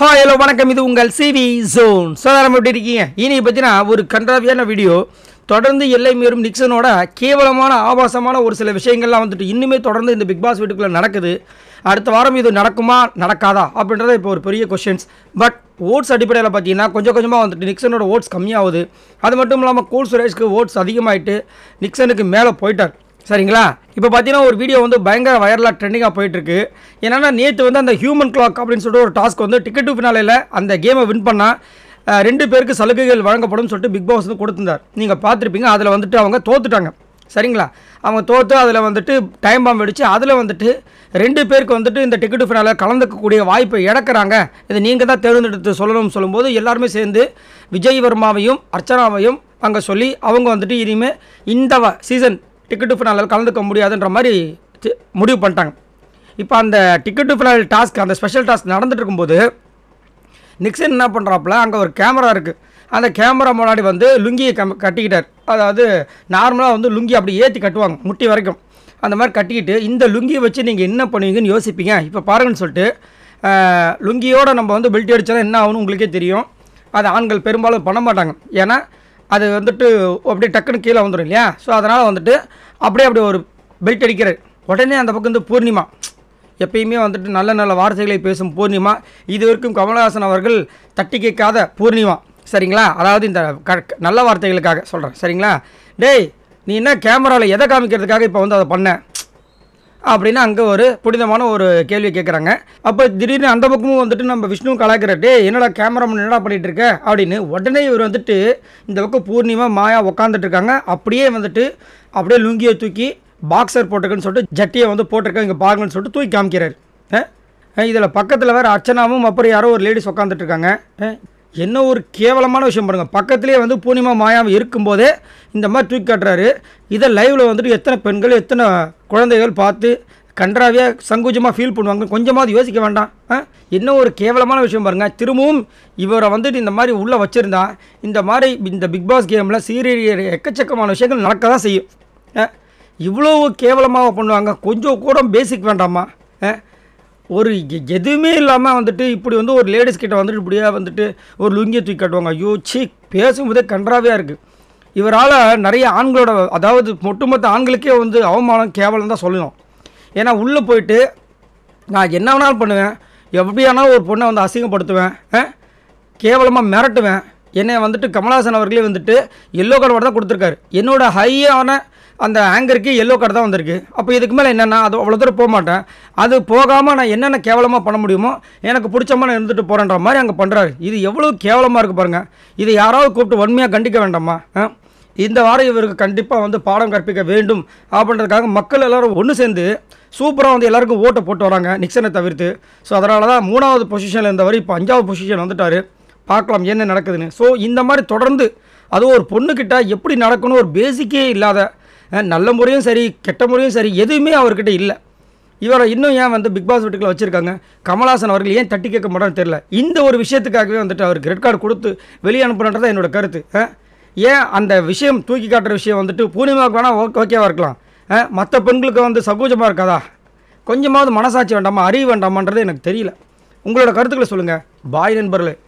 hi hello வணக்கம் இது உங்கள் சிவி ஜோன் சாதாரணம் எப்படி இருக்கீங்க இனி பார்த்தீங்கன்னா ஒரு கன்றாவியான வீடியோ தொடர்ந்து எல்லை மீறும் நிக்சனோட கேவலமான ஆபாசமான ஒரு சில விஷயங்கள்லாம் வந்துட்டு இன்னுமே தொடர்ந்து இந்த பிக் பாஸ் வீட்டுக்குள்ளே நடக்குது அடுத்த வாரம் இது நடக்குமா நடக்காதா அப்படின்றத இப்போ ஒரு பெரிய கொஷின்ஸ் பட் ஓட்ஸ் அடிப்படையில் பார்த்தீங்கன்னா கொஞ்சம் கொஞ்சமாக வந்துட்டு நிக்சனோட ஓட்ஸ் கம்மியாகுது அது மட்டும் இல்லாமல் கூல் சுரேஷ்க்கு ஓட்ஸ் அதிகமாகிட்டு நிக்சனுக்கு மேலே போயிட்டார் சரிங்களா இப்போ பார்த்தீங்கன்னா ஒரு வீடியோ வந்து பயங்கர வைரலாக ட்ரெண்டிங்காக போயிட்டுருக்கு என்னென்னா நேற்று வந்து அந்த ஹியூமன் கிளாக் அப்படின்னு சொல்லிட்டு ஒரு டாஸ்க் வந்து டிக்கெட் டூ அந்த கேமை வின் பண்ணால் ரெண்டு பேருக்கு சலுகைகள் வழங்கப்படும் சொல்லிட்டு பிக் பாஸ் வந்து கொடுத்துருந்தார் நீங்கள் பார்த்துருப்பீங்க அதில் வந்துட்டு அவங்க தோத்துட்டாங்க சரிங்களா அவங்க தோற்று அதில் வந்துட்டு டைம் பாம்பு அடித்து அதில் வந்துட்டு ரெண்டு பேருக்கு வந்துட்டு இந்த டிக்கெட்டு ஃபினால கலந்துக்கக்கூடிய வாய்ப்பை இழக்கிறாங்க இதை நீங்கள் தான் தேர்ந்தெடுத்து சொல்லணும்னு சொல்லும்போது எல்லாருமே சேர்ந்து விஜய் வர்மாவையும் அர்ச்சனாவையும் அங்கே சொல்லி அவங்க வந்துட்டு இனிமேல் இந்த சீசன் டிக்கெட்டு ஃபினால் கலந்துக்க முடியாதுன்ற மாதிரி முடிவு பண்ணிட்டாங்க இப்போ அந்த டிக்கெட்டு ஃபினால் டாஸ்க் அந்த ஸ்பெஷல் டாஸ்க் நடந்துட்டு இருக்கும்போது நிக்சன் என்ன பண்ணுறாப்புல அங்கே ஒரு கேமரா இருக்குது அந்த கேமரா முன்னாடி வந்து லுங்கியை கம் கட்டிக்கிட்டார் அதாவது நார்மலாக வந்து லுங்கி அப்படி ஏற்றி கட்டுவாங்க முட்டி வரைக்கும் அந்த மாதிரி கட்டிக்கிட்டு இந்த லுங்கியை வச்சு நீங்கள் என்ன பண்ணுவீங்கன்னு யோசிப்பீங்க இப்போ பாருங்கன்னு சொல்லிட்டு லுங்கியோடு நம்ம வந்து பெல்ட் அடித்தாலும் என்ன ஆகும்னு உங்களுக்கே தெரியும் அது ஆண்கள் பெரும்பாலும் பண்ண மாட்டாங்க ஏன்னா அது வந்துட்டு அப்படியே டக்குன்னு கீழே வந்துடும் இல்லையா ஸோ அதனால் வந்துட்டு அப்படியே அப்படி ஒரு பெல்ட் அடிக்கிறார் உடனே அந்த பக்கம் வந்து பூர்ணிமா எப்பயுமே வந்துட்டு நல்ல நல்ல வார்த்தைகளை பேசும் பூர்ணிமா இது வரைக்கும் கமலஹாசன் அவர்கள் தட்டி கேட்காத பூர்ணிமா சரிங்களா அதாவது இந்த நல்ல வார்த்தைகளுக்காக சொல்கிறேன் சரிங்களா டேய் நீ என்ன கேமராவில் எதை காமிக்கிறதுக்காக இப்போ வந்து அதை பண்ணேன் அப்படின்னு அங்கே ஒரு புனிதமான ஒரு கேள்வி கேட்குறாங்க அப்போ திடீர்னு அந்த பக்கமும் வந்துட்டு நம்ம விஷ்ணு கலாக்கிறட்டு என்னடா கேமராமேன் என்னடா பண்ணிகிட்டு இருக்க அப்படின்னு உடனே இவர் வந்துட்டு இந்த பக்கம் பூர்ணிமா மாயா உட்காந்துட்டு இருக்காங்க அப்படியே வந்துட்டு அப்படியே லுங்கியை தூக்கி பாக்ஸர் போட்டிருக்குன்னு சொல்லிட்டு ஜட்டியை வந்து போட்டிருக்கேன் இங்கே பாருங்கன்னு சொல்லிட்டு தூக்கி காமிக்கிறார் இதில் பக்கத்தில் வேறு அர்ச்சனாவும் அப்புறம் யாரோ ஒரு லேடிஸ் உட்காந்துட்டு இருக்காங்க என்ன ஒரு கேவலமான விஷயம் பாருங்கள் பக்கத்துலேயே வந்து பூர்ணிமா மாயாவை இருக்கும்போதே இந்த மாதிரி தூக்கி காட்டுறாரு இதை லைவில் வந்துட்டு எத்தனை பெண்கள் எத்தனை குழந்தைகள் பார்த்து கன்றாவியாக சங்கோஜமாக ஃபீல் பண்ணுவாங்க கொஞ்சமாவது யோசிக்க வேண்டாம் என்ன ஒரு கேவலமான விஷயம் பாருங்கள் திரும்பவும் இவரை வந்துட்டு இந்த மாதிரி உள்ளே வச்சுருந்தா இந்த மாதிரி இந்த பிக் பாஸ் கேமில் சீரியல் எக்கச்சக்கமான விஷயங்கள் நடக்க தான் செய்யும் இவ்வளோ கேவலமாக பண்ணுவாங்க கொஞ்சம் கூட பேசிக் வேண்டாமா ஒரு எதுவுமே இல்லாமல் வந்துட்டு இப்படி வந்து ஒரு லேடிஸ் கிட்ட வந்துட்டு இப்படியே வந்துட்டு ஒரு லுங்கியை தூக்கி காட்டுவாங்க ஐயோ சீ பேசும்போதே கன்றாவையாக இருக்குது இவரால் நிறைய ஆண்களோட அதாவது ஒட்டுமொத்த ஆண்களுக்கே வந்து அவமானம் கேவலம் தான் சொல்லணும் ஏன்னா உள்ளே போயிட்டு நான் என்ன வேணாலும் பண்ணுவேன் எப்படியானாலும் ஒரு பொண்ணை வந்து அசிங்கப்படுத்துவேன் கேவலமாக மிரட்டுவேன் என்னை வந்துட்டு கமல்ஹாசன் அவர்களே வந்துட்டு எல்லோ கார்டு தான் கொடுத்துருக்காரு என்னோடய ஹையான அந்த ஆங்கருக்கு எல்லோ கார்டு தான் வந்திருக்கு அப்போ இதுக்கு மேலே என்னென்னா அது அவ்வளோ தூரம் போக மாட்டேன் அது போகாமல் நான் என்னென்ன கேவலமாக பண்ண முடியுமோ எனக்கு பிடிச்சமா நான் இருந்துட்டு போகிறேன்ற மாதிரி அங்கே பண்ணுறாரு இது எவ்வளோ கேவலமாக இருக்குது பாருங்கள் இதை யாராவது கூப்பிட்டு வன்மையாக கண்டிக்க வேண்டாமா இந்த வாரம் இவருக்கு கண்டிப்பாக வந்து பாடம் கற்பிக்க வேண்டும் அப்படின்றதுக்காக மக்கள் எல்லோரும் ஒன்று சேர்ந்து சூப்பராக வந்து எல்லாருக்கும் ஓட்டை போட்டு வராங்க நிக்சனை தவிர்த்து ஸோ அதனால தான் மூணாவது பொசிஷனில் இருந்தவர் இப்போ அஞ்சாவது பொசிஷன் வந்துட்டார் பார்க்கலாம் என்ன நடக்குதுன்னு ஸோ இந்த மாதிரி தொடர்ந்து அது ஒரு பொண்ணுக்கிட்ட எப்படி நடக்கணும் ஒரு பேசிக்கே இல்லாத நல்ல முறையும் சரி கெட்ட முறையும் சரி எதுவுமே அவர்கிட்ட இல்லை இவரை இன்னும் ஏன் வந்து பிக் பாஸ் வீட்டுக்குள்ள வச்சுருக்காங்க கமலாசன் அவர்கள் ஏன் தட்டி கேட்க மாட்டேன்னு தெரில இந்த ஒரு விஷயத்துக்காகவே வந்துட்டு அவர் கிரெட் கார்டு கொடுத்து வெளியே அனுப்புறன்றது என்னோட கருத்து ஏன் அந்த விஷயம் தூக்கி காட்டுற விஷயம் வந்துட்டு பூர்ணிமாவுக்கு வேணால் ஓகேவாக இருக்கலாம் மற்ற பெண்களுக்கு வந்து சகோஜமாக இருக்காதா கொஞ்சமாவது மனசாட்சி வேண்டாமா அறிவு வேண்டாமான்றது எனக்கு தெரியல உங்களோட கருத்துக்களை சொல்லுங்கள் பாய் நண்பர்களே